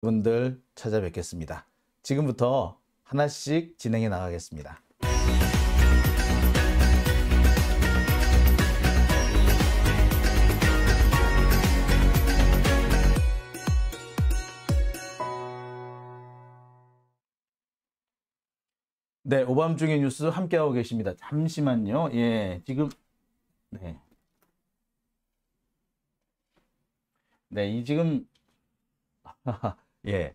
분들 찾아뵙겠습니다. 지금부터 하나씩 진행해 나가겠습니다. 네, 오밤중의 뉴스 함께하고 계십니다. 잠시만요. 예, 지금 네. 네, 이 지금 예.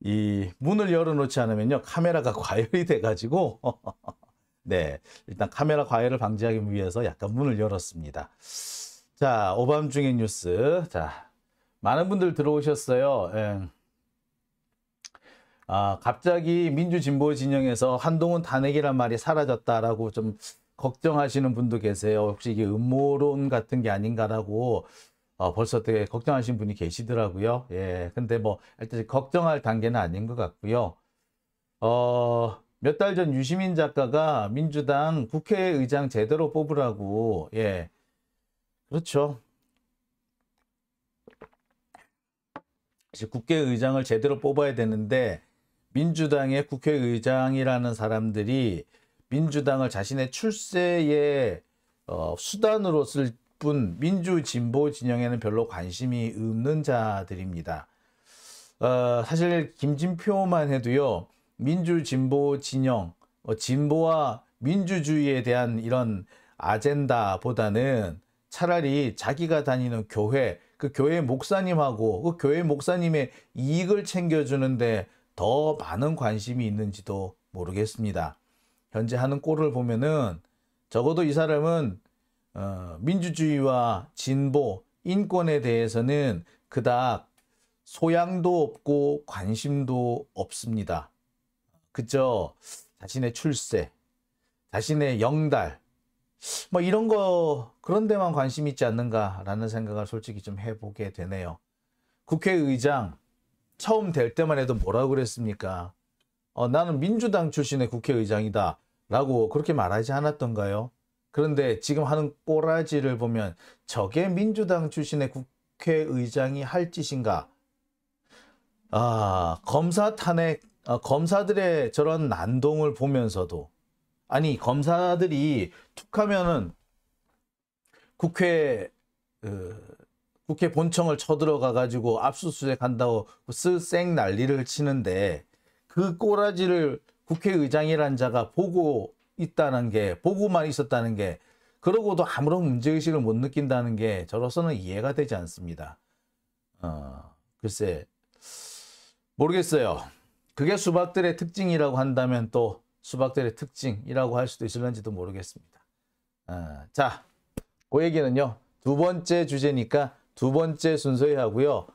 이 문을 열어놓지 않으면요 카메라가 과열이 돼가지고 네 일단 카메라 과열을 방지하기 위해서 약간 문을 열었습니다. 자 오밤중의 뉴스 자 많은 분들 들어오셨어요. 예. 아 갑자기 민주진보 진영에서 한동훈 탄핵이란 말이 사라졌다라고 좀 걱정하시는 분도 계세요. 혹시 이게 음모론 같은 게 아닌가라고 어, 벌써 되게 걱정하신 분이 계시더라고요. 예, 근데 뭐 일단 걱정할 단계는 아닌 것 같고요. 어, 몇 달 전 유시민 작가가 민주당 국회의장 제대로 뽑으라고 예, 그렇죠. 국회의장을 제대로 뽑아야 되는데 민주당의 국회의장이라는 사람들이 민주당을 자신의 출세의 어, 수단으로 쓸분 민주 진보 진영에는 별로 관심이 없는 자들입니다. 어, 사실 김진표만 해도요 민주 진보 진영 어, 진보와 민주주의에 대한 이런 아젠다보다는 차라리 자기가 다니는 교회 그 교회 목사님하고 그 교회 목사님의 이익을 챙겨주는데 더 많은 관심이 있는지도 모르겠습니다. 현재 하는 꼴을 보면은 적어도 이 사람은 어, 민주주의와 진보, 인권에 대해서는 그닥 소양도 없고 관심도 없습니다. 그저 자신의 출세, 자신의 영달, 뭐 이런 거 그런 데만 관심이 있지 않는가라는 생각을 솔직히 좀 해보게 되네요. 국회의장 처음 될 때만 해도 뭐라고 그랬습니까? 어, 나는 민주당 출신의 국회의장이다 라고 그렇게 말하지 않았던가요? 그런데 지금 하는 꼬라지를 보면 저게 민주당 출신의 국회의장이 할 짓인가? 아, 검사 탄핵, 아, 어, 검사들의 저런 난동을 보면서도 아니 검사들이 툭하면은 국회 그, 국회 본청을 쳐들어가 가지고 압수수색 한다고 쓸쌩 난리를 치는데 그 꼬라지를 국회의장이란 자가 보고 있다는 게 보고만 있었다는 게 그러고도 아무런 문제의식을 못 느낀다는 게 저로서는 이해가 되지 않습니다. 어, 글쎄 모르겠어요. 그게 수박들의 특징이라고 한다면 또 수박들의 특징이라고 할 수도 있을런지도 모르겠습니다. 어, 자, 그 얘기는요. 두 번째 주제니까 두 번째 순서에 하고요.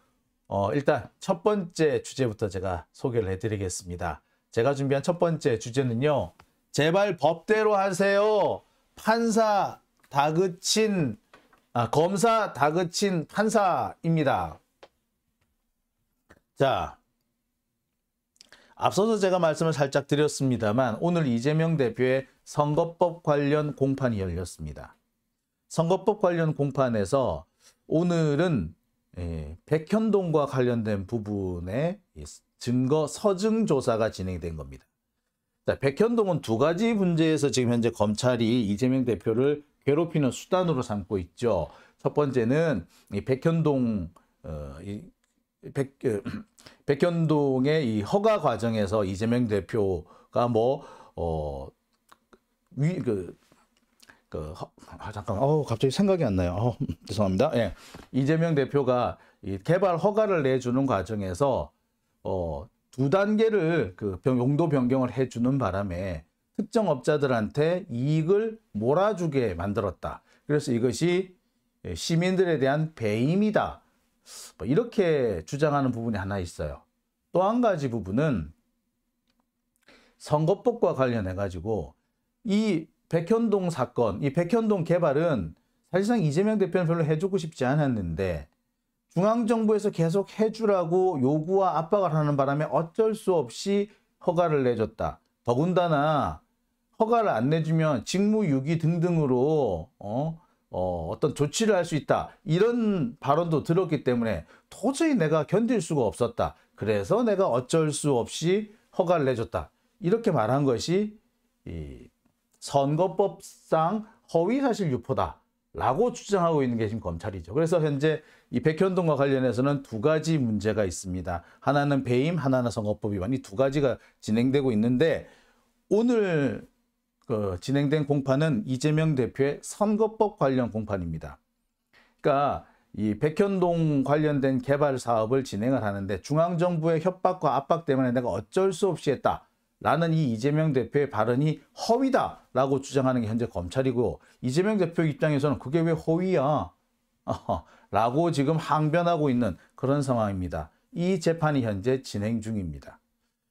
어, 일단 첫 번째 주제부터 제가 소개를 해드리겠습니다. 제가 준비한 첫 번째 주제는요. 제발 법대로 하세요. 판사 다그친 아, 검사 다그친 판사입니다. 자, 앞서서 제가 말씀을 살짝 드렸습니다만 오늘 이재명 대표의 선거법 관련 공판이 열렸습니다. 선거법 관련 공판에서 오늘은 예, 백현동과 관련된 부분의 증거 서증 조사가 진행된 겁니다. 자, 백현동은 두 가지 문제에서 지금 현재 검찰이 이재명 대표를 괴롭히는 수단으로 삼고 있죠. 첫 번째는 이 백현동 어, 이 백, 어, 백현동의 이 허가 과정에서 이재명 대표가 뭐 어, 위, 그, 그, 허, 아, 잠깐, 어 갑자기 생각이 안 나요. 어, 죄송합니다. 예. 이재명 대표가 이 개발 허가를 내주는 과정에서 어, 두 단계를 그 용도 변경을 해주는 바람에 특정 업자들한테 이익을 몰아주게 만들었다. 그래서 이것이 예, 시민들에 대한 배임이다. 뭐 이렇게 주장하는 부분이 하나 있어요. 또 한 가지 부분은 선거법과 관련해 가지고 이 백현동 사건, 이 백현동 개발은 사실상 이재명 대표는 별로 해주고 싶지 않았는데 중앙정부에서 계속 해주라고 요구와 압박을 하는 바람에 어쩔 수 없이 허가를 내줬다. 더군다나 허가를 안 내주면 직무유기 등등으로 어, 어, 떤 조치를 할 수 있다. 이런 발언도 들었기 때문에 도저히 내가 견딜 수가 없었다. 그래서 내가 어쩔 수 없이 허가를 내줬다. 이렇게 말한 것이 선거법상 허위사실 유포다. 라고 주장하고 있는 게 지금 검찰이죠. 그래서 현재 이 백현동과 관련해서는 두 가지 문제가 있습니다. 하나는 배임, 하나는 선거법 위반 이 두 가지가 진행되고 있는데 오늘 그 진행된 공판은 이재명 대표의 선거법 관련 공판입니다. 그러니까 이 백현동 관련된 개발 사업을 진행을 하는데 중앙정부의 협박과 압박 때문에 내가 어쩔 수 없이 했다. 라는 이 이재명 대표의 발언이 허위다라고 주장하는 게 현재 검찰이고 이재명 대표 입장에서는 그게 왜 허위야 라고 지금 항변하고 있는 그런 상황입니다. 이 재판이 현재 진행 중입니다.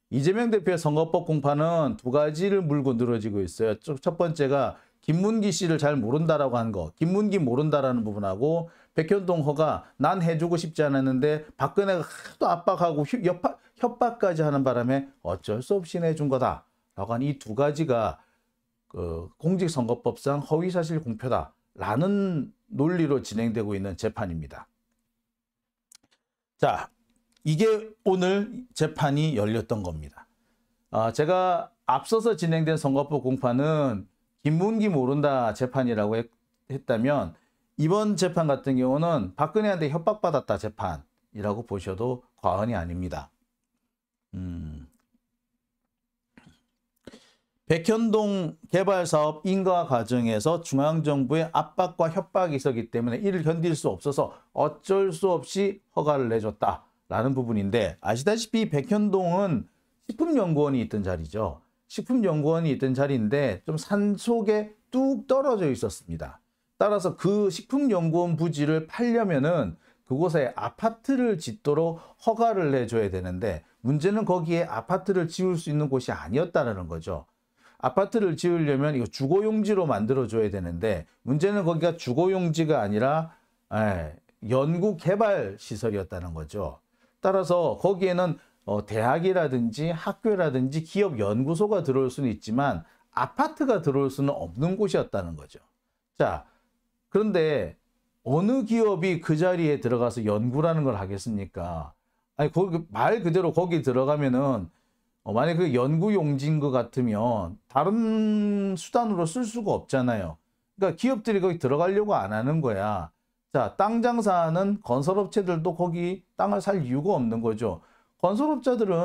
이재명 대표의 선거법 공판은 두 가지를 물고 늘어지고 있어요. 첫 번째가 김문기 씨를 잘 모른다라고 한 거, 김문기 모른다라는 부분하고 백현동 허가 난 해주고 싶지 않았는데 박근혜가 하도 압박하고 협박까지 하는 바람에 어쩔 수 없이 내준 거다라고 한이두 가지가 그 공직선거법상 허위사실 공표다라는 논리로 진행되고 있는 재판입니다. 자, 이게 오늘 재판이 열렸던 겁니다. 아, 제가 앞서서 진행된 선거법 공판은 김문기 모른다 재판이라고 했, 했다면 이번 재판 같은 경우는 박근혜한테 협박받았다 재판이라고 보셔도 과언이 아닙니다. 음. 백현동 개발 사업 인가 과정에서 중앙정부의 압박과 협박이 있었기 때문에 이를 견딜 수 없어서 어쩔 수 없이 허가를 내줬다라는 부분인데 아시다시피 백현동은 식품연구원이 있던 자리죠. 식품연구원이 있던 자리인데 좀 산속에 뚝 떨어져 있었습니다. 따라서 그 식품연구원 부지를 팔려면은 그곳에 아파트를 짓도록 허가를 내줘야 되는데 문제는 거기에 아파트를 지을 수 있는 곳이 아니었다는 거죠. 아파트를 지으려면 이거 주거용지로 만들어줘야 되는데 문제는 거기가 주거용지가 아니라 예, 연구개발시설이었다는 거죠. 따라서 거기에는 어, 대학이라든지 학교라든지 기업연구소가 들어올 수는 있지만 아파트가 들어올 수는 없는 곳이었다는 거죠. 자, 그런데 어느 기업이 그 자리에 들어가서 연구라는 걸 하겠습니까? 아니, 거기, 그 말 그대로 거기 들어가면은, 어, 만약에 그 연구 용지인 것 같으면 다른 수단으로 쓸 수가 없잖아요. 그러니까 기업들이 거기 들어가려고 안 하는 거야. 자, 땅 장사하는 건설업체들도 거기 땅을 살 이유가 없는 거죠. 건설업자들은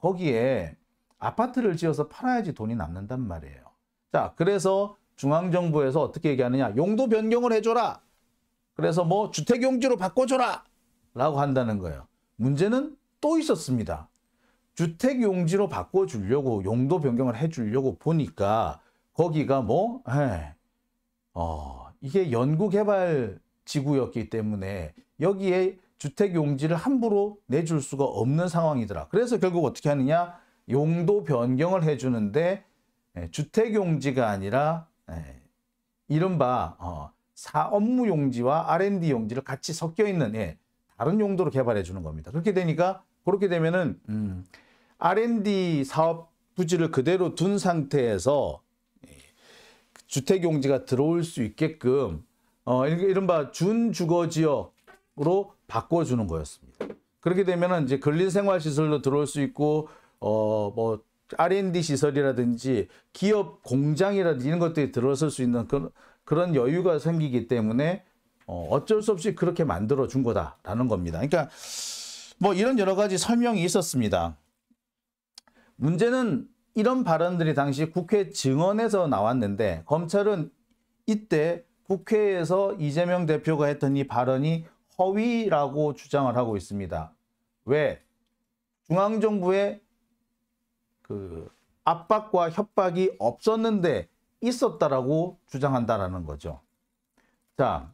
거기에 아파트를 지어서 팔아야지 돈이 남는단 말이에요. 자, 그래서 중앙정부에서 어떻게 얘기하느냐. 용도 변경을 해줘라. 그래서 뭐 주택용지로 바꿔줘라 라고 한다는 거예요. 문제는 또 있었습니다. 주택용지로 바꿔주려고 용도 변경을 해주려고 보니까 거기가 뭐 에, 예. 어, 이게 연구개발 지구였기 때문에 여기에 주택용지를 함부로 내줄 수가 없는 상황이더라. 그래서 결국 어떻게 하느냐 용도 변경을 해주는데 예, 주택용지가 아니라 에, 예, 이른바 어, 사 업무 용지와 R&D 용지를 같이 섞여 있는 예, 다른 용도로 개발해 주는 겁니다. 그렇게 되니까 그렇게 되면은 음, R&D 사업 부지를 그대로 둔 상태에서 예, 주택 용지가 들어올 수 있게끔 어, 이른바 준주거 지역으로 바꿔주는 거였습니다. 그렇게 되면은 이제 근린생활시설로 들어올 수 있고 어뭐 R&D 시설이라든지 기업 공장이라든지 이런 것들이 들어설 수 있는 그런 그런 여유가 생기기 때문에 어, 쩔수 없이 그렇게 만들어 준 거다라는 겁니다. 그러니까 뭐 이런 여러 가지 설명이 있었습니다. 문제는 이런 발언들이 당시 국회 증언에서 나왔는데 검찰은 이때 국회에서 이재명 대표가 했던 이 발언이 허위라고 주장을 하고 있습니다. 왜? 중앙정부의 그 압박과 협박이 없었는데 있었다라고 주장한다라는 거죠. 자,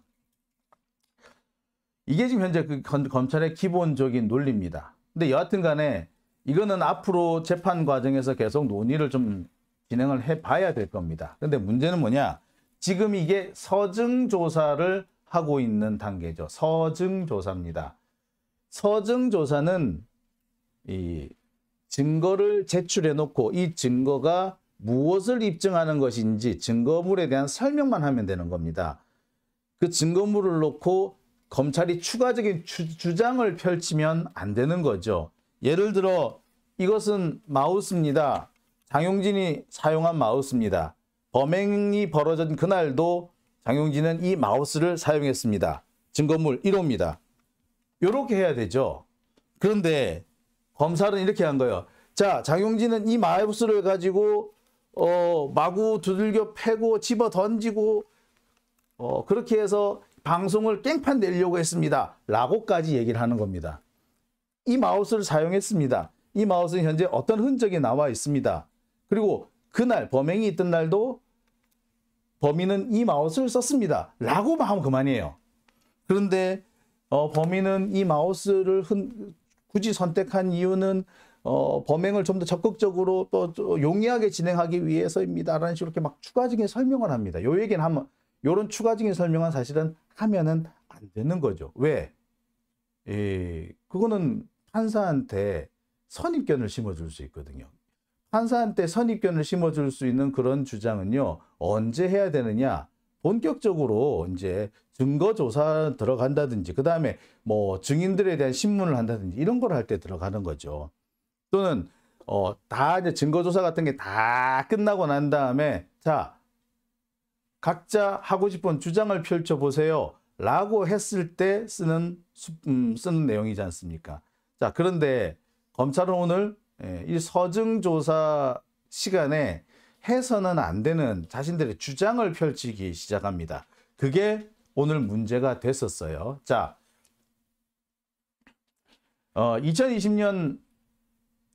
이게 지금 현재 그 검찰의 기본적인 논리입니다. 근데 여하튼 간에 이거는 앞으로 재판 과정에서 계속 논의를 좀 진행을 해 봐야 될 겁니다. 근데 문제는 뭐냐? 지금 이게 서증조사를 하고 있는 단계죠. 서증조사입니다. 서증조사는 이 증거를 제출해 놓고 이 증거가 무엇을 입증하는 것인지 증거물에 대한 설명만 하면 되는 겁니다. 그 증거물을 놓고 검찰이 추가적인 주, 장을 펼치면 안 되는 거죠. 예를 들어 이것은 마우스입니다. 장용진이 사용한 마우스입니다. 범행이 벌어진 그날도 장용진은 이 마우스를 사용했습니다. 증거물 1호입니다. 이렇게 해야 되죠. 그런데 검사는 이렇게 한 거예요. 자, 장용진은 이 마우스를 가지고 어, 마구 두들겨 패고 집어 던지고 어, 그렇게 해서 방송을 깽판 내려고 했습니다. 라고까지 얘기를 하는 겁니다. 이 마우스를 사용했습니다. 이 마우스는 현재 어떤 흔적이 나와 있습니다. 그리고 그날 범행이 있던 날도 범인은 이 마우스를 썼습니다. 라고만 하면 그만이에요. 그런데 어, 범인은 이 마우스를 흔, 굳이 선택한 이유는 어, 범행을 좀 더 적극적으로 또 용이하게 진행하기 위해서입니다라는 식으로 이렇게 막 추가적인 설명을 합니다. 요 얘기는 하면 요런 추가적인 설명은 사실은 하면은 안 되는 거죠. 왜? 예, 그거는 판사한테 선입견을 심어줄 수 있거든요. 판사한테 선입견을 심어줄 수 있는 그런 주장은요. 언제 해야 되느냐? 본격적으로 이제 증거 조사 들어간다든지 그 다음에 뭐 증인들에 대한 신문을 한다든지 이런 걸 할 때 들어가는 거죠. 또는 어, 다 이제 증거조사 같은 게 다 끝나고 난 다음에 자 각자 하고 싶은 주장을 펼쳐보세요 라고 했을 때 쓰는 음, 쓰는 내용이지 않습니까 자 그런데 검찰은 오늘 예, 이 서증조사 시간에 해서는 안 되는 자신들의 주장을 펼치기 시작합니다 그게 오늘 문제가 됐었어요 자 어, 2020년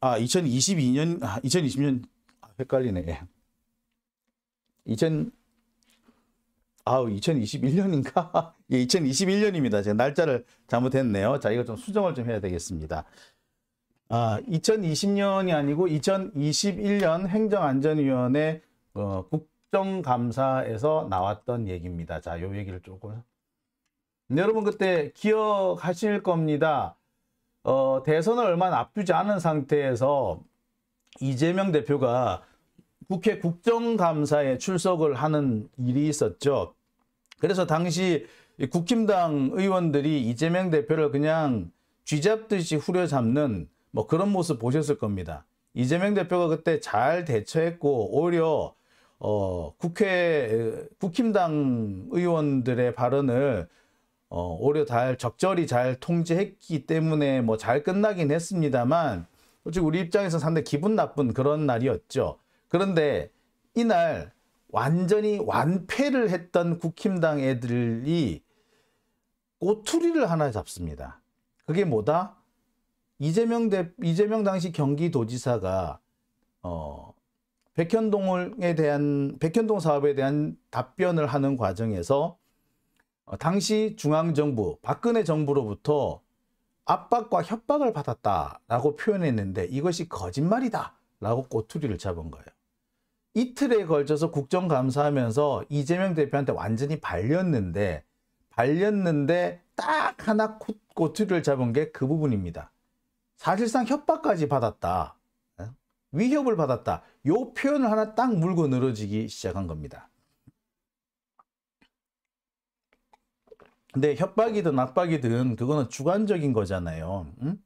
아, 2022년, 아, 2020년, 아, 헷갈리네. 2000, 예. 아우, 2021년인가? 예, 2021년입니다. 제가 날짜를 잘못했네요. 자, 이거 좀 수정을 좀 해야 되겠습니다. 아, 2020년이 아니고 2021년 행정안전위원회 어, 국정감사에서 나왔던 얘기입니다. 자, 요 얘기를 조금. 여러분 그때 기억하실 겁니다. 어, 대선을 얼마 앞두지 않은 상태에서 이재명 대표가 국회 국정감사에 출석을 하는 일이 있었죠. 그래서 당시 국힘당 의원들이 이재명 대표를 그냥 쥐잡듯이 후려잡는 뭐 그런 모습 보셨을 겁니다. 이재명 대표가 그때 잘 대처했고 오히려 어, 국회 국힘당 의원들의 발언을 어, 오히려 잘 적절히 잘 통제했기 때문에 뭐 잘 끝나긴 했습니다만 솔직히 우리 입장에서 상당히 기분 나쁜 그런 날이었죠. 그런데 이날 완전히 완패를 했던 국힘당 애들이 꼬투리를 하나 잡습니다. 그게 뭐다? 이재명 대 이재명 당시 경기도지사가 어 백현동에 대한 백현동 사업에 대한 답변을 하는 과정에서 어, 당시 중앙정부 박근혜 정부로부터 압박과 협박을 받았다라고 표현했는데 이것이 거짓말이다 라고 꼬투리를 잡은 거예요. 이틀에 걸쳐서 국정감사하면서 이재명 대표한테 완전히 발렸는데 발렸는데 딱 하나 꼬투리를 잡은 게 그 부분입니다. 사실상 협박까지 받았다. 위협을 받았다. 요 표현을 하나 딱 물고 늘어지기 시작한 겁니다. 근데 협박이든 압박이든 그거는 주관적인 거잖아요. 응?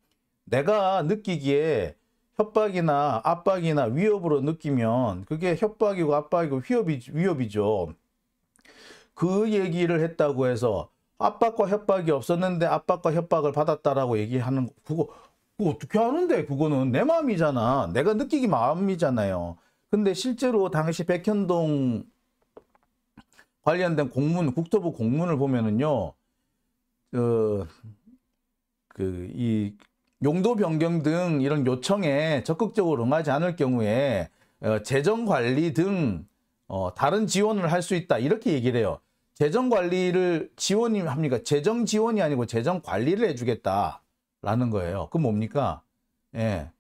내가 느끼기에 협박이나 압박이나 위협으로 느끼면 그게 협박이고 압박이고 위협이, 위협이죠. 그 얘기를 했다고 해서 압박과 협박이 없었는데 압박과 협박을 받았다라고 얘기하는 그거, 그거 어떻게 하는데 그거는 내 마음이잖아. 내가 느끼기 마음이잖아요. 근데 실제로 당시 백현동 관련된 공문, 국토부 공문을 보면은요. 어, 그 이 용도 변경 등 이런 요청에 적극적으로 응하지 않을 경우에 어, 재정 관리 등 어, 다른 지원을 할 수 있다 이렇게 얘기를 해요. 재정 관리를 지원이 합니까? 재정 지원이 아니고 재정 관리를 해주겠다라는 거예요. 그 뭡니까? 예.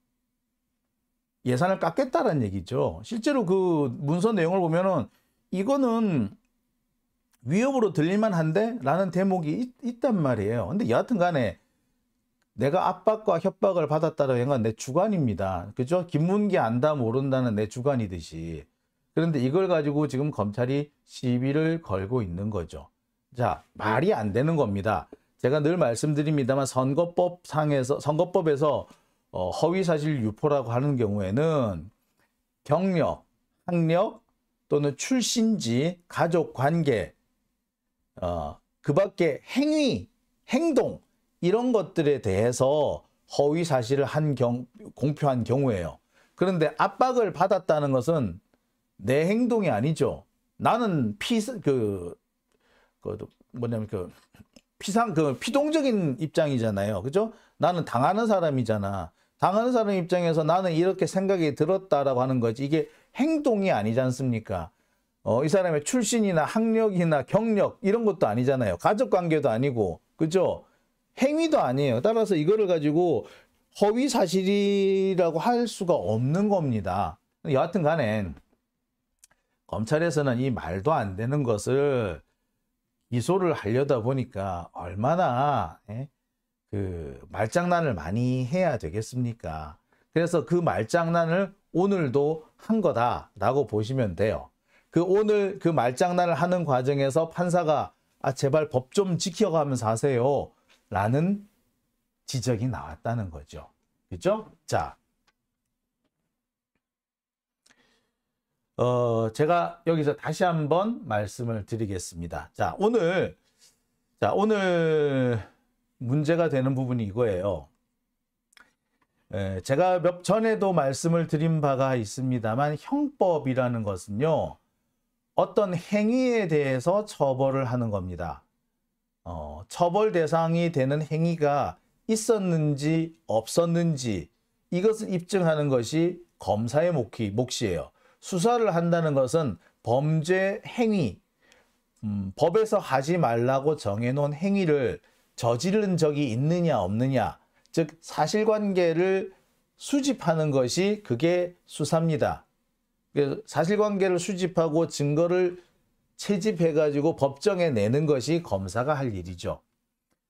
예산을 깎겠다라는 얘기죠. 실제로 그 문서 내용을 보면은 이거는 위협으로 들릴만 한데? 라는 대목이 있, 단 말이에요. 근데 여하튼 간에 내가 압박과 협박을 받았다라는 건 내 주관입니다. 그죠? 김문기 안다 모른다는 내 주관이듯이. 그런데 이걸 가지고 지금 검찰이 시비를 걸고 있는 거죠. 자, 말이 안 되는 겁니다. 제가 늘 말씀드립니다만 선거법 상에서, 선거법에서 어, 허위사실 유포라고 하는 경우에는 경력, 학력 또는 출신지, 가족 관계, 어, 그 밖에 행위, 행동 이런 것들에 대해서 허위 사실을 한 경, 공표한 경우예요. 그런데 압박을 받았다는 것은 내 행동이 아니죠. 나는 피, 그, 그 뭐냐면 그 피상 그 피동적인 입장이잖아요. 그죠? 나는 당하는 사람이잖아. 당하는 사람 입장에서 나는 이렇게 생각이 들었다라고 하는 거지. 이게 행동이 아니지 않습니까? 어, 이 사람의 출신이나 학력이나 경력 이런 것도 아니잖아요. 가족 관계도 아니고 그죠? 행위도 아니에요. 따라서 이거를 가지고 허위 사실이라고 할 수가 없는 겁니다. 여하튼 간에 검찰에서는 이 말도 안 되는 것을 기소를 하려다 보니까 얼마나 예? 그 말장난을 많이 해야 되겠습니까? 그래서 그 말장난을 오늘도 한 거다라고 보시면 돼요. 그 오늘 그 말장난을 하는 과정에서 판사가 아 제발 법 좀 지켜가면서 하세요 라는 지적이 나왔다는 거죠. 그죠? 자, 어, 제가 여기서 다시 한번 말씀을 드리겠습니다. 자, 오늘, 자, 오늘 문제가 되는 부분이 이거예요. 에, 예, 제가 몇 전에도 말씀을 드린 바가 있습니다만 형법이라는 것은요. 어떤 행위에 대해서 처벌을 하는 겁니다. 어, 처벌 대상이 되는 행위가 있었는지 없었는지 이것을 입증하는 것이 검사의 몫이, 몫이에요. 수사를 한다는 것은 범죄 행위, 음, 법에서 하지 말라고 정해놓은 행위를 저지른 적이 있느냐 없느냐, 즉 사실관계를 수집하는 것이 그게 수사입니다. 그 사실관계를 수집하고 증거를 채집해가지고 법정에 내는 것이 검사가 할 일이죠.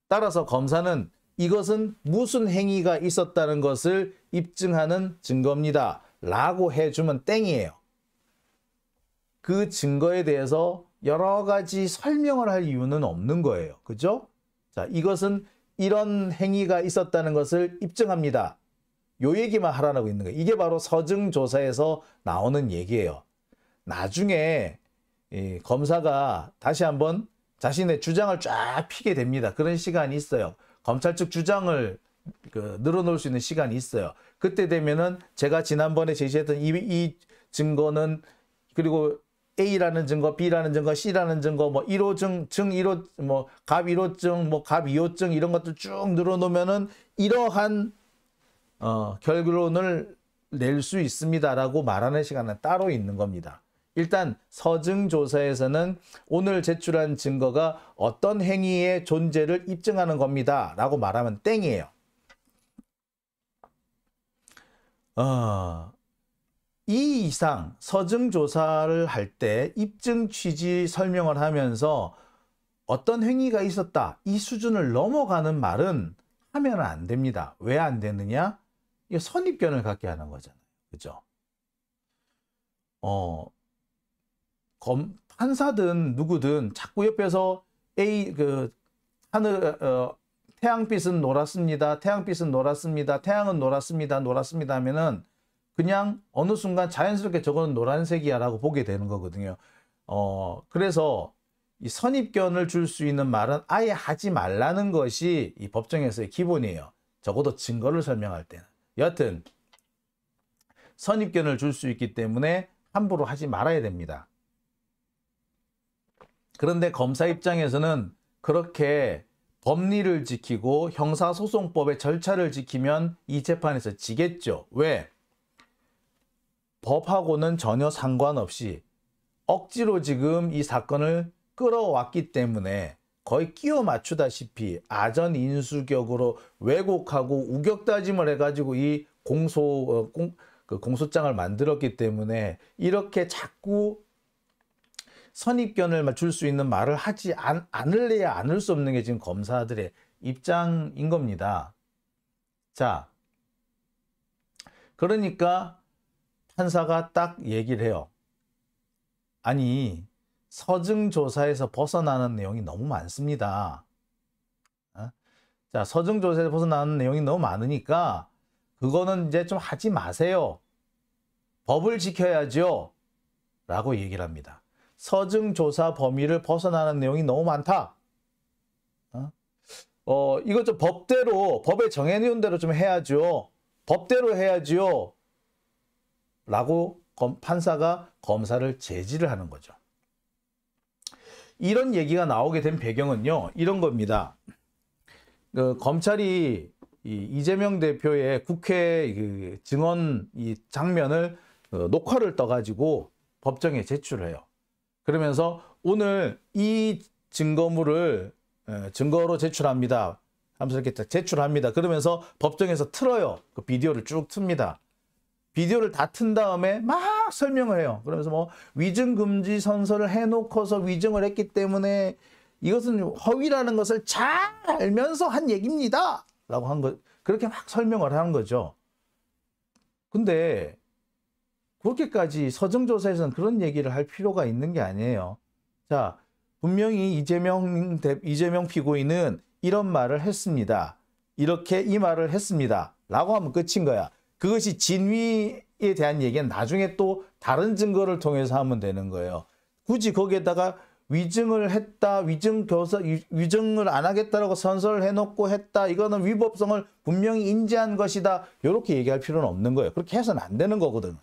따라서 검사는 이것은 무슨 행위가 있었다는 것을 입증하는 증거입니다. 라고 해주면 땡이에요. 그 증거에 대해서 여러 가지 설명을 할 이유는 없는 거예요. 그죠? 자, 이것은 이런 행위가 있었다는 것을 입증합니다. 요 얘기만 하라고 있는 거예요. 이게 바로 서증조사에서 나오는 얘기예요. 나중에 검사가 다시 한번 자신의 주장을 쫙 피게 됩니다. 그런 시간이 있어요. 검찰 측 주장을 그 늘어놓을 수 있는 시간이 있어요. 그때 되면은 제가 지난번에 제시했던 이, 이 증거는 그리고 A라는 증거, B라는 증거, C라는 증거, 뭐 1호 증, 증 1호, 뭐 갑 1호 증, 뭐 갑 2호 증 이런 것들 쭉 늘어놓으면은 이러한 어, 결론을 낼 수 있습니다라고 말하는 시간은 따로 있는 겁니다. 일단 서증조사에서는 오늘 제출한 증거가 어떤 행위의 존재를 입증하는 겁니다. 라고 말하면 땡이에요. 어, 이 이상 서증조사를 할 때 입증 취지 설명을 하면서 어떤 행위가 있었다 이 수준을 넘어가는 말은 하면 안 됩니다. 왜 안 되느냐? 이게 선입견을 갖게 하는 거잖아요. 그죠? 어, 검, 판사든 누구든 자꾸 옆에서 A, 그, 하늘, 어, 태양빛은 노랗습니다. 태양빛은 노랗습니다. 태양은 노랗습니다. 노랗습니다 하면은 그냥 어느 순간 자연스럽게 저거는 노란색이야 라고 보게 되는 거거든요. 어, 그래서 이 선입견을 줄 수 있는 말은 아예 하지 말라는 것이 이 법정에서의 기본이에요. 적어도 증거를 설명할 때는. 여하튼 선입견을 줄 수 있기 때문에 함부로 하지 말아야 됩니다. 그런데 검사 입장에서는 그렇게 법리를 지키고 형사소송법의 절차를 지키면 이 재판에서 지겠죠. 왜? 법하고는 전혀 상관없이 억지로 지금 이 사건을 끌어왔기 때문에 거의 끼워 맞추다시피 아전 인수격으로 왜곡하고 우격 다짐을 해가지고 이 공소 어, 공, 그 공소장을 만들었기 때문에 이렇게 자꾸 선입견을 맞출 수 있는 말을 하지 않, 않을래야 않을 수 없는 게 지금 검사들의 입장인 겁니다. 자, 그러니까 판사가 딱 얘기를 해요. 아니, 서증조사에서 벗어나는 내용이 너무 많습니다. 어? 자, 서증조사에서 벗어나는 내용이 너무 많으니까 그거는 이제 좀 하지 마세요. 법을 지켜야죠. 라고 얘기를 합니다. 서증조사 범위를 벗어나는 내용이 너무 많다. 어, 어 이것 좀 법대로, 법에 정해놓은 대로 좀 해야죠. 법대로 해야지 라고 검, 판사가 검사를 제지를 하는 거죠. 이런 얘기가 나오게 된 배경은요. 이런 겁니다. 그 검찰이 이재명 대표의 국회 그 증언 이 장면을 그 녹화를 떠가지고 법정에 제출해요. 그러면서 오늘 이 증거물을 어, 증거로 제출합니다. 하면서 이렇게 제출합니다. 그러면서 법정에서 틀어요. 그 비디오를 쭉 틉니다. 비디오를 다 튼 다음에 막막 설명을 해요. 그러면서 뭐 위증 금지 선서를 해놓고서 위증을 했기 때문에 이것은 허위라는 것을 잘 알면서 한 얘기입니다. 라고 한 것, 그렇게 막 설명을 하는 거죠. 근데 그렇게까지 서정조사에서는 그런 얘기를 할 필요가 있는 게 아니에요. 자, 분명히 이재명, 대, 이재명 피고인은 이런 말을 했습니다. 이렇게 이 말을 했습니다. 라고 하면 끝인 거야. 그것이 진위 이에 대한 얘기는 나중에 또 다른 증거를 통해서 하면 되는 거예요. 굳이 거기에다가 위증을 했다, 위증 교사, 위증을 안 하겠다라고 선서를 해놓고 했다. 이거는 위법성을 분명히 인지한 것이다. 이렇게 얘기할 필요는 없는 거예요. 그렇게 해서는 안 되는 거거든.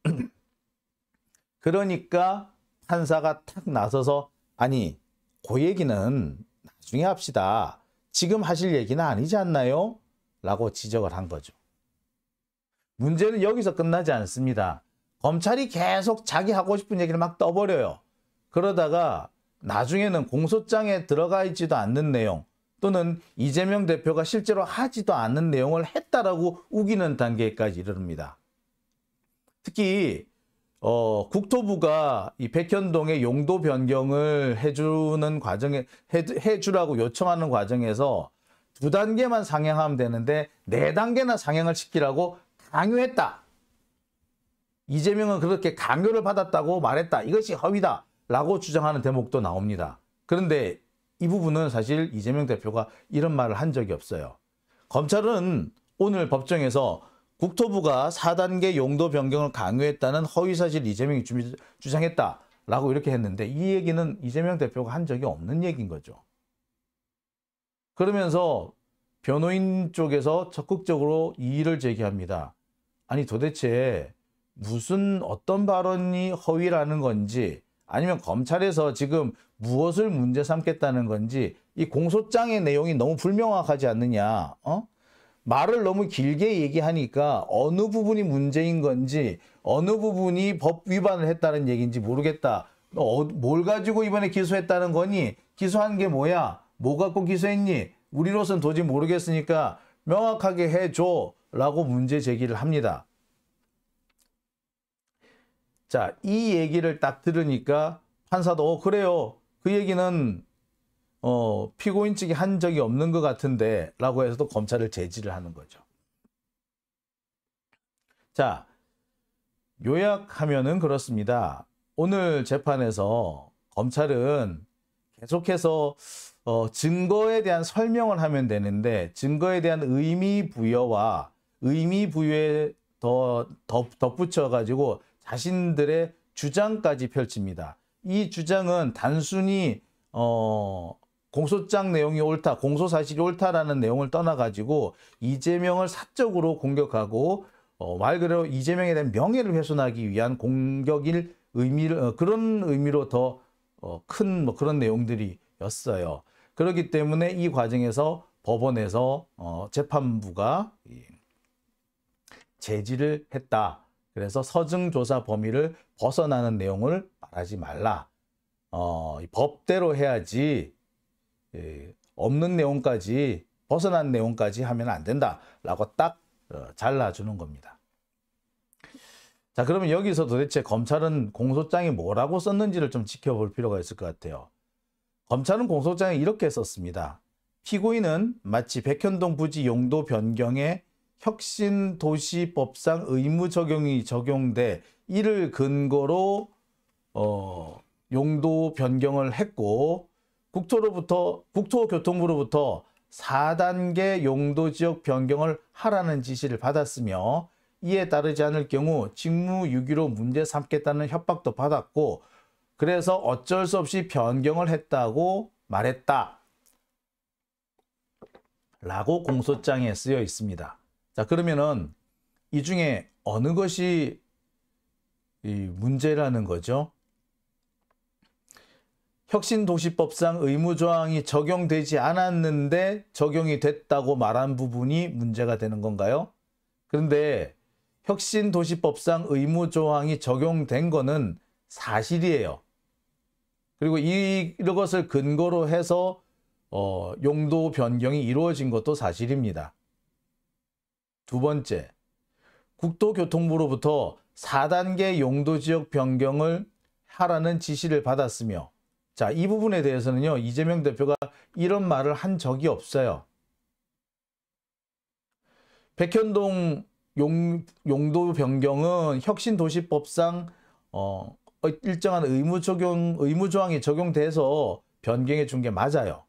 그러니까 판사가 탁 나서서 아니 그 얘기는 나중에 합시다. 지금 하실 얘기는 아니지 않나요? 라고 지적을 한 거죠. 문제는 여기서 끝나지 않습니다. 검찰이 계속 자기 하고 싶은 얘기를 막 떠버려요. 그러다가 나중에는 공소장에 들어가 있지도 않는 내용 또는 이재명 대표가 실제로 하지도 않는 내용을 했다라고 우기는 단계까지 이릅니다. 특히 어, 국토부가 이 백현동의 용도 변경을 해주는 과정에 해, 해주라고 요청하는 과정에서 두 단계만 상향하면 되는데 네 단계나 상향을 시키라고 강요했다. 이재명은 그렇게 강요를 받았다고 말했다. 이것이 허위다. 라고 주장하는 대목도 나옵니다. 그런데 이 부분은 사실 이재명 대표가 이런 말을 한 적이 없어요. 검찰은 오늘 법정에서 국토부가 4단계 용도 변경을 강요했다는 허위사실 이재명이 주장했다. 라고 이렇게 했는데 이 얘기는 이재명 대표가 한 적이 없는 얘기인 거죠. 그러면서 변호인 쪽에서 적극적으로 이의를 제기합니다. 아니 도대체 무슨 어떤 발언이 허위라는 건지 아니면 검찰에서 지금 무엇을 문제 삼겠다는 건지 이 공소장의 내용이 너무 불명확하지 않느냐. 어? 말을 너무 길게 얘기하니까 어느 부분이 문제인 건지 어느 부분이 법 위반을 했다는 얘기인지 모르겠다. 어, 뭘 가지고 이번에 기소했다는 거니? 기소한 게 뭐야? 뭐 갖고 기소했니? 우리로선 도저히 모르겠으니까 명확하게 해줘. 라고 문제 제기를 합니다. 자, 이 얘기를 딱 들으니까 판사도 어, 그래요. 그 얘기는 어, 피고인 측이 한 적이 없는 것 같은데 라고 해서도 검찰을 제지를 하는 거죠. 자, 요약하면은 그렇습니다. 오늘 재판에서 검찰은 계속해서 어, 증거에 대한 설명을 하면 되는데 증거에 대한 의미 부여와 의미 부여에 더 덧붙여 가지고 자신들의 주장까지 펼칩니다. 이 주장은 단순히 어 공소장 내용이 옳다, 공소 사실이 옳다라는 내용을 떠나 가지고 이재명을 사적으로 공격하고 어, 말 그대로 이재명에 대한 명예를 훼손하기 위한 공격일 의미를 어, 그런 의미로 더 큰뭐 어, 뭐 그런 내용들이었어요. 그렇기 때문에 이 과정에서 법원에서 어, 재판부가 예, 제지를 했다. 그래서 서증조사 범위를 벗어나는 내용을 말하지 말라. 어, 법대로 해야지 예, 없는 내용까지 벗어난 내용까지 하면 안 된다라고 딱 어, 잘라주는 겁니다. 자 그러면 여기서 도대체 검찰은 공소장이 뭐라고 썼는지를 좀 지켜볼 필요가 있을 것 같아요. 검찰은 공소장에 이렇게 썼습니다. 피고인은 마치 백현동 부지 용도 변경에 혁신도시법상 의무 적용이 적용돼 이를 근거로 어, 용도 변경을 했고 국토로부터 국토교통부로부터 4단계 용도 지역 변경을 하라는 지시를 받았으며 이에 따르지 않을 경우 직무유기로 문제 삼겠다는 협박도 받았고 그래서 어쩔 수 없이 변경을 했다고 말했다 라고 공소장에 쓰여 있습니다. 자, 그러면은 이 중에 어느 것이 이 문제라는 거죠? 혁신도시법상 의무조항이 적용되지 않았는데 적용이 됐다고 말한 부분이 문제가 되는 건가요? 그런데 혁신도시법상 의무조항이 적용된 거는 사실이에요. 그리고 이것을 근거로 해서 어, 용도 변경이 이루어진 것도 사실입니다. 두 번째, 국토교통부로부터 4단계 용도지역 변경을 하라는 지시를 받았으며 자, 이 부분에 대해서는요. 이재명 대표가 이런 말을 한 적이 없어요. 백현동 용, 용도 변경은 혁신도시법상 어, 일정한 의무 적용 의무 조항이 적용돼서 변경해 준 게 맞아요.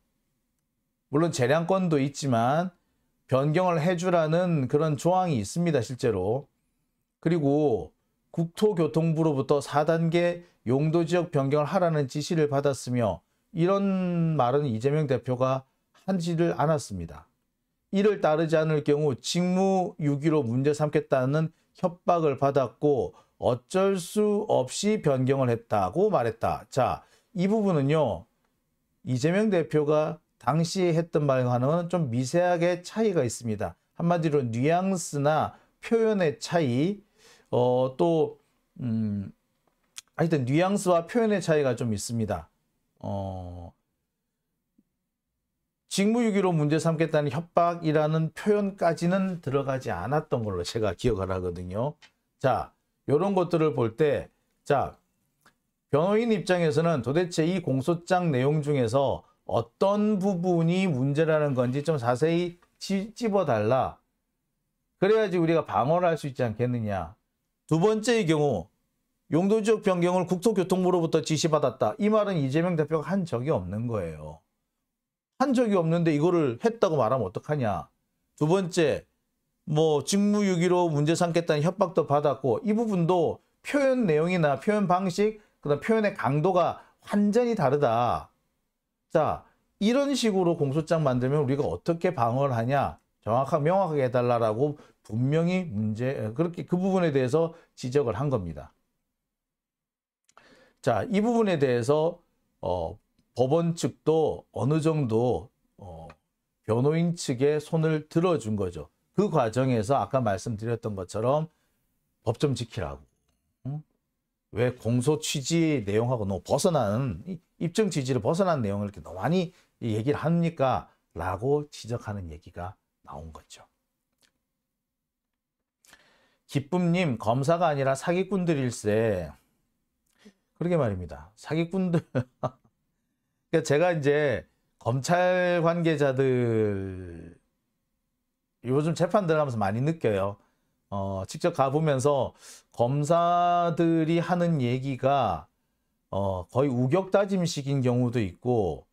물론 재량권도 있지만 변경을 해주라는 그런 조항이 있습니다. 실제로. 그리고 국토교통부로부터 4단계 용도지역 변경을 하라는 지시를 받았으며 이런 말은 이재명 대표가 한지를 않았습니다. 이를 따르지 않을 경우 직무유기로 문제 삼겠다는 협박을 받았고 어쩔 수 없이 변경을 했다고 말했다. 자, 이 부분은요. 이재명 대표가 당시 했던 말과는 좀 미세하게 차이가 있습니다. 한마디로 뉘앙스나 표현의 차이, 어, 또, 음, 하여튼 뉘앙스와 표현의 차이가 좀 있습니다. 어, 직무유기로 문제 삼겠다는 협박이라는 표현까지는 들어가지 않았던 걸로 제가 기억을 하거든요. 자, 이런 것들을 볼 때, 자, 변호인 입장에서는 도대체 이 공소장 내용 중에서 어떤 부분이 문제라는 건지 좀 자세히 찝어달라. 그래야지 우리가 방어를 할 수 있지 않겠느냐. 두 번째의 경우 용도 지역 변경을 국토교통부로부터 지시받았다. 이 말은 이재명 대표가 한 적이 없는 거예요. 한 적이 없는데 이거를 했다고 말하면 어떡하냐. 두 번째, 뭐 직무유기로 문제 삼겠다는 협박도 받았고 이 부분도 표현 내용이나 표현 방식, 그다음 표현의 강도가 완전히 다르다. 자, 이런 식으로 공소장 만들면 우리가 어떻게 방어를 하냐 정확하게 명확하게 해달라라고 분명히 문제 그렇게 그 부분에 대해서 지적을 한 겁니다. 자, 이 부분에 대해서 어, 법원 측도 어느 정도 어, 변호인 측에 손을 들어준 거죠. 그 과정에서 아까 말씀드렸던 것처럼 법좀 지키라고. 응? 왜 공소 취지 내용하고 너무 벗어나는 입증 지지를 벗어난 내용을 이렇게 너무 많이 얘기를 합니까? 라고 지적하는 얘기가 나온 거죠. 기쁨님, 검사가 아니라 사기꾼들일세. 그러게 말입니다. 사기꾼들. 그러니까 제가 이제 검찰 관계자들 요즘 재판 들어가면서 많이 느껴요. 어, 직접 가보면서 검사들이 하는 얘기가 어, 거의 우격 다짐식인 경우도 있고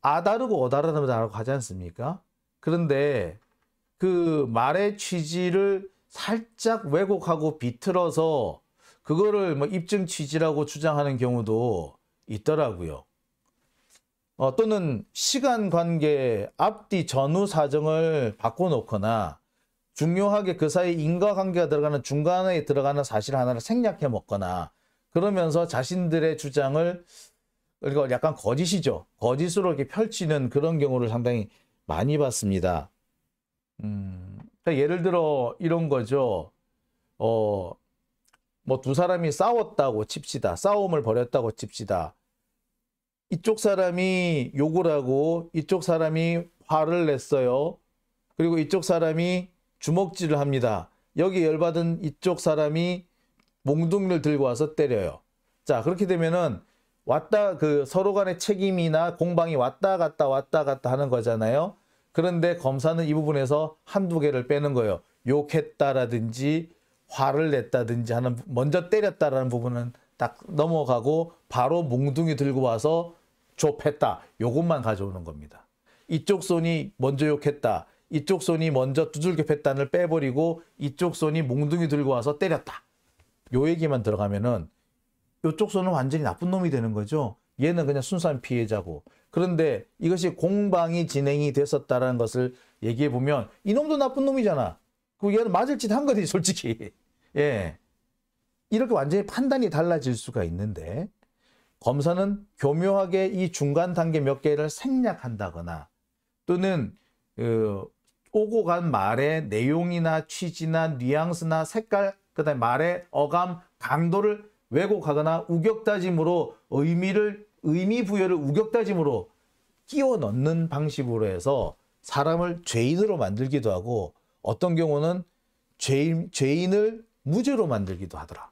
아다르고 어다르다라고 하지 않습니까? 그런데 그 말의 취지를 살짝 왜곡하고 비틀어서 그거를 뭐 입증 취지라고 주장하는 경우도 있더라고요. 어, 또는 시간 관계 앞뒤 전후 사정을 바꿔놓거나 중요하게 그 사이 인과관계가 들어가는 중간에 들어가는 사실 하나를 생략해 먹거나 그러면서 자신들의 주장을 그러니까 약간 거짓이죠. 거짓으로 이렇게 펼치는 그런 경우를 상당히 많이 봤습니다. 음, 그러니까 예를 들어 이런 거죠. 어, 뭐 두 사람이 싸웠다고 칩시다. 싸움을 벌였다고 칩시다. 이쪽 사람이 욕을 하고 이쪽 사람이 화를 냈어요. 그리고 이쪽 사람이 주먹질을 합니다. 여기 열받은 이쪽 사람이 몽둥이를 들고 와서 때려요. 자 그렇게 되면은 왔다 그 서로 간의 책임이나 공방이 왔다 갔다 왔다 갔다 하는 거잖아요. 그런데 검사는 이 부분에서 한두 개를 빼는 거예요. 욕했다라든지 화를 냈다든지 하는 먼저 때렸다라는 부분은 딱 넘어가고 바로 몽둥이 들고 와서 좁했다. 요것만 가져오는 겁니다. 이쪽 손이 먼저 욕했다. 이쪽 손이 먼저 두들겨 팼다를 빼버리고 이쪽 손이 몽둥이 들고 와서 때렸다. 요 얘기만 들어가면은 요쪽 손은 완전히 나쁜 놈이 되는 거죠. 얘는 그냥 순수한 피해자고. 그런데 이것이 공방이 진행이 됐었다라는 것을 얘기해 보면 이놈도 나쁜 놈이잖아. 그 얘는 맞을 짓 한 거지 솔직히. 예. 이렇게 완전히 판단이 달라질 수가 있는데 검사는 교묘하게 이 중간 단계 몇 개를 생략한다거나 또는 그 오고 간 말의 내용이나 취지나 뉘앙스나 색깔 그 다음에 말의 어감, 강도를 왜곡하거나 우격다짐으로 의미를 의미 부여를 우격다짐으로 끼워 넣는 방식으로 해서 사람을 죄인으로 만들기도 하고 어떤 경우는 죄인, 죄인을 무죄로 만들기도 하더라.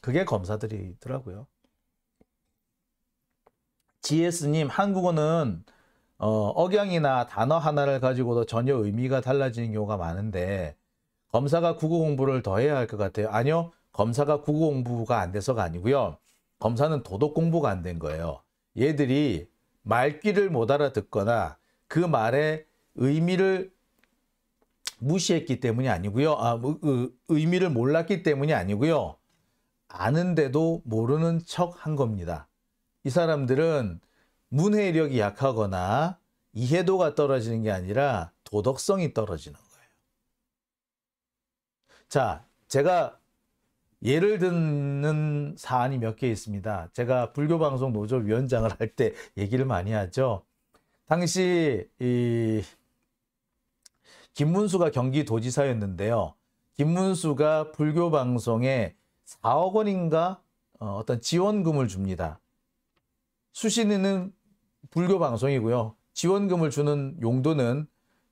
그게 검사들이더라고요. GS님 한국어는 어, 억양이나 단어 하나를 가지고도 전혀 의미가 달라지는 경우가 많은데 검사가 국어 공부를 더 해야 할 것 같아요. 아니요. 검사가 국어 공부가 안 돼서가 아니고요. 검사는 도덕 공부가 안 된 거예요. 얘들이 말귀를 못 알아듣거나 그 말의 의미를 무시했기 때문이 아니고요. 아, 의미를 몰랐기 때문이 아니고요. 아는데도 모르는 척 한 겁니다. 이 사람들은 문해력이 약하거나 이해도가 떨어지는 게 아니라 도덕성이 떨어지는 자, 제가 예를 드는 사안이 몇 개 있습니다. 제가 불교방송 노조 위원장을 할 때 얘기를 많이 하죠. 당시 이 김문수가 경기도지사였는데요. 김문수가 불교방송에 4억 원인가 어, 어떤 지원금을 줍니다. 수신은 인 불교방송이고요. 지원금을 주는 용도는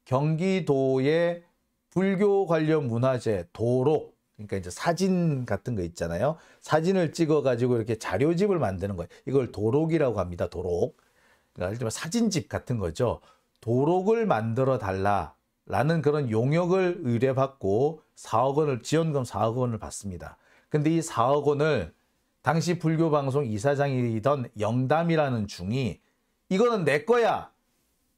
경기도의 불교 관련 문화재, 도록, 그러니까 이제 사진 같은 거 있잖아요. 사진을 찍어 가지고 이렇게 자료집을 만드는 거예요. 이걸 도록이라고 합니다. 도록. 그러니까 예를 일면 사진집 같은 거죠. 도록을 만들어 달라라는 그런 용역을 의뢰받고 4억 원을 지원금 4억 원을 받습니다. 근데 이 4억 원을 당시 불교 방송 이사장이던 영담이라는 중이 이거는 내 거야.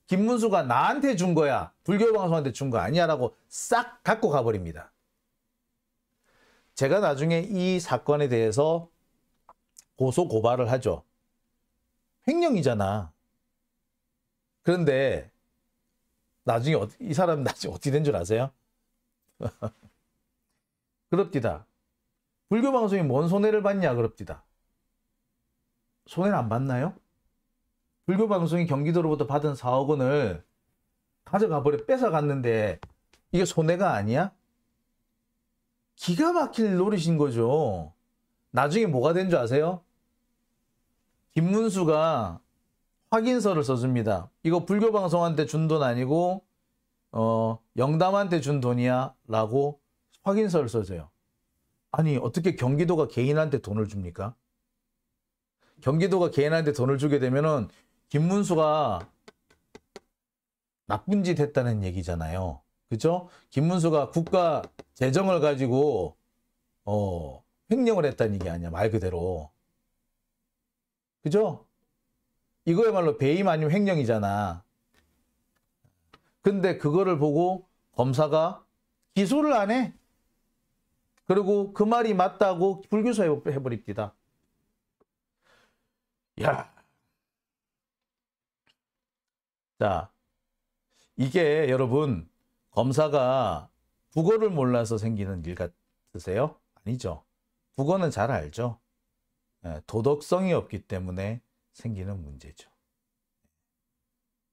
김문수가 나한테 준 거야. 불교방송한테 준 거 아니야 라고 싹 갖고 가버립니다. 제가 나중에 이 사건에 대해서 고소 고발을 하죠. 횡령이잖아. 그런데 나중에 어, 이 사람 나중에 어떻게 된 줄 아세요? 그럽디다. 불교 방송이 뭔 손해를 봤냐 그럽디다. 손해를 안 봤나요? 불교 방송이 경기도로부터 받은 4억 원을 가져가 버려 뺏어 갔는데 이게 손해가 아니야? 기가 막힐 노릇인 거죠. 나중에 뭐가 된 줄 아세요? 김문수가 확인서를 써줍니다. 이거 불교 방송한테 준 돈 아니고 어, 영담한테 준 돈이야 라고 확인서를 써줘요. 아니 어떻게 경기도가 개인한테 돈을 줍니까? 경기도가 개인한테 돈을 주게 되면은 김문수가 나쁜 짓 했다는 얘기잖아요. 그죠? 김문수가 국가 재정을 가지고 어, 횡령을 했다는 얘기 아니야. 말 그대로. 그죠? 이거야말로 배임 아니면 횡령이잖아. 근데 그거를 보고 검사가 기소를 안 해. 그리고 그 말이 맞다고 불기소 해버립니다. 야, 자, 이게 여러분 검사가 국어를 몰라서 생기는 일 같으세요? 아니죠. 국어는 잘 알죠. 예, 도덕성이 없기 때문에 생기는 문제죠.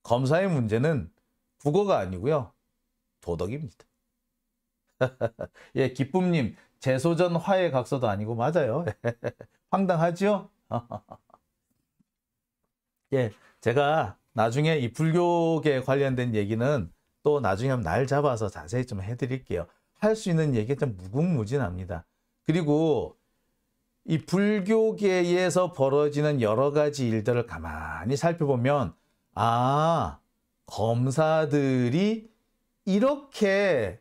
검사의 문제는 국어가 아니고요. 도덕입니다. 예, 기쁨님, 재소전 화해 각서도 아니고 맞아요. 황당하지요? 예, 제가 나중에 이 불교계 관련된 얘기는 또 나중에 날 잡아서 자세히 좀 해드릴게요. 할 수 있는 얘기 가좀 무궁무진합니다. 그리고 이 불교계에서 벌어지는 여러 가지 일들을 가만히 살펴보면 아 검사들이 이렇게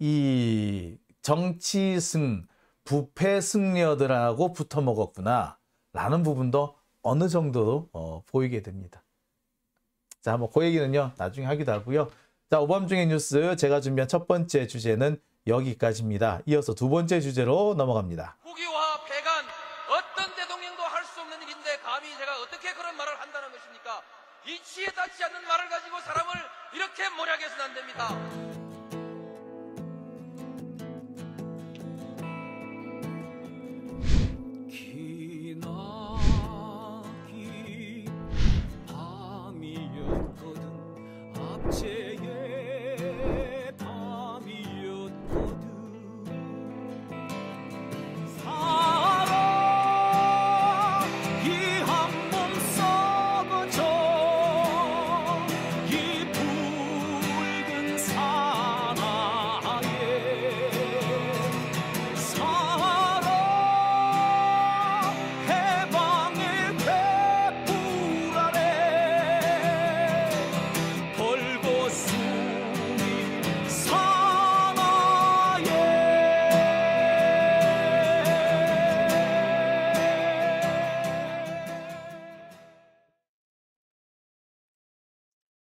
이 정치승, 부패승려들하고 붙어먹었구나 라는 부분도 어느 정도 어, 보이게 됩니다. 자, 뭐그 얘기는요. 나중에 하기도 하고요. 자, 오밤중의 뉴스 제가 준비한 첫 번째 주제는 여기까지입니다. 이어서 두 번째 주제로 넘어갑니다. 호기와 배간 어떤 대통령도 할 수 없는 일인데 감히 제가 어떻게 그런 말을 한다는 것입니까? 이치에 닿지 않는 말을 가지고 사람을 이렇게 몰약해서는 안 됩니다.